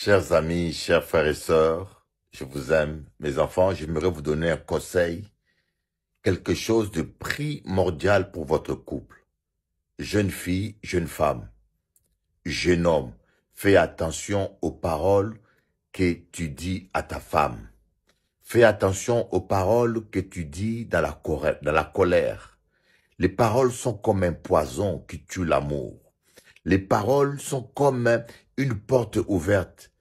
Chers amis, chers frères et sœurs, je vous aime. Mes enfants, j'aimerais vous donner un conseil, quelque chose de primordial pour votre couple. Jeune fille, jeune femme, jeune homme, fais attention aux paroles que tu dis à ta femme. Fais attention aux paroles que tu dis dans la, dans la colère. Les paroles sont comme un poison qui tue l'amour. Les paroles sont comme une porte ouverte.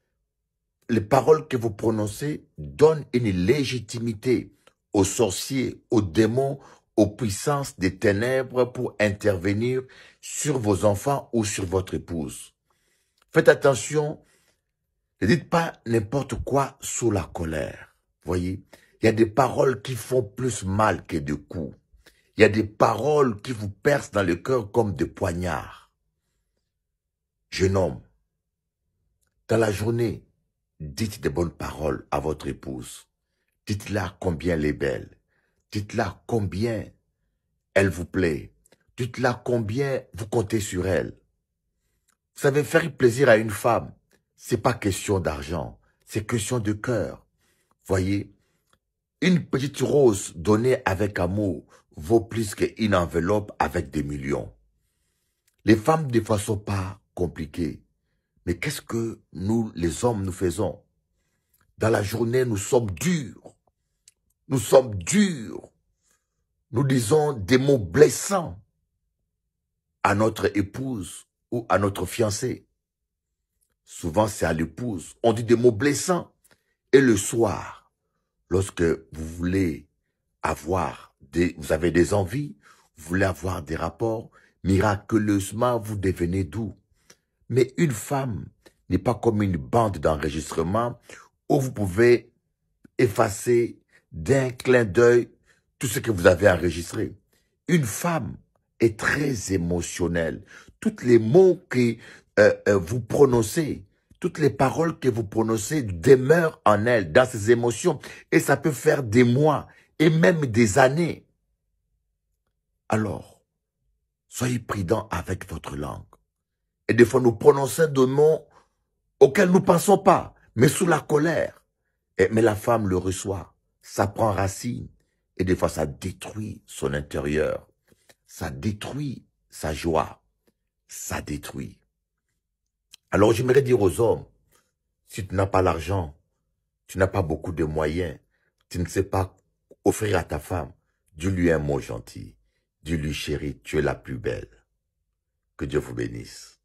Les paroles que vous prononcez donnent une légitimité aux sorciers, aux démons, aux puissances des ténèbres pour intervenir sur vos enfants ou sur votre épouse. Faites attention, ne dites pas n'importe quoi sous la colère. Voyez, il y a des paroles qui font plus mal que des coups. Il y a des paroles qui vous percent dans le cœur comme des poignards. Jeune homme, dans la journée, dites des bonnes paroles à votre épouse. Dites-la combien elle est belle. Dites-la combien elle vous plaît. Dites-la combien vous comptez sur elle. Vous savez, faire plaisir à une femme, c'est pas question d'argent, c'est question de cœur. Voyez, une petite rose donnée avec amour vaut plus qu'une enveloppe avec des millions. Les femmes, des fois, sont pas compliquées. Mais qu'est-ce que nous, les hommes, nous faisons Dans la journée, nous sommes durs. Nous sommes durs. Nous disons des mots blessants à notre épouse ou à notre fiancé. Souvent, c'est à l'épouse. On dit des mots blessants. Et le soir, lorsque vous voulez avoir des, vous avez des envies, vous voulez avoir des rapports, miraculeusement, vous devenez doux. Mais une femme n'est pas comme une bande d'enregistrement où vous pouvez effacer d'un clin d'œil tout ce que vous avez enregistré. Une femme est très émotionnelle. Toutes les mots que euh, euh, vous prononcez, toutes les paroles que vous prononcez demeurent en elle, dans ses émotions, et ça peut faire des mois et même des années. Alors, soyez prudent avec votre langue. Et des fois, nous prononçons des mots auxquels nous pensons pas, mais sous la colère. Et, mais la femme le reçoit. Ça prend racine. Et des fois, ça détruit son intérieur. Ça détruit sa joie. Ça détruit. Alors, j'aimerais dire aux hommes, si tu n'as pas l'argent, tu n'as pas beaucoup de moyens, tu ne sais pas offrir à ta femme, dis-lui un mot gentil. Dis-lui, chérie, tu es la plus belle. Que Dieu vous bénisse.